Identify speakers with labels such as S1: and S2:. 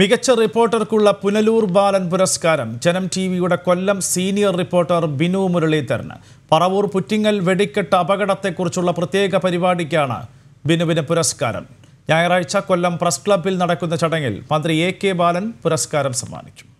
S1: മികച്ച റിപ്പോർട്ടർക്കുള്ള പുനലൂർ ബാലൻ പുരസ്കാരം ജനം ടി വിയുടെ കൊല്ലം സീനിയർ റിപ്പോർട്ടർ ബിനു മുരളീധരന് പറവൂർ പുറ്റിങ്ങൽ വെടിക്കെട്ട് അപകടത്തെക്കുറിച്ചുള്ള പ്രത്യേക പരിപാടിക്കാണ് ബിനുവിന് പുരസ്കാരം ഞായറാഴ്ച കൊല്ലം പ്രസ് ക്ലബിൽ നടക്കുന്ന ചടങ്ങിൽ മന്ത്രി എ ബാലൻ പുരസ്കാരം സമ്മാനിച്ചു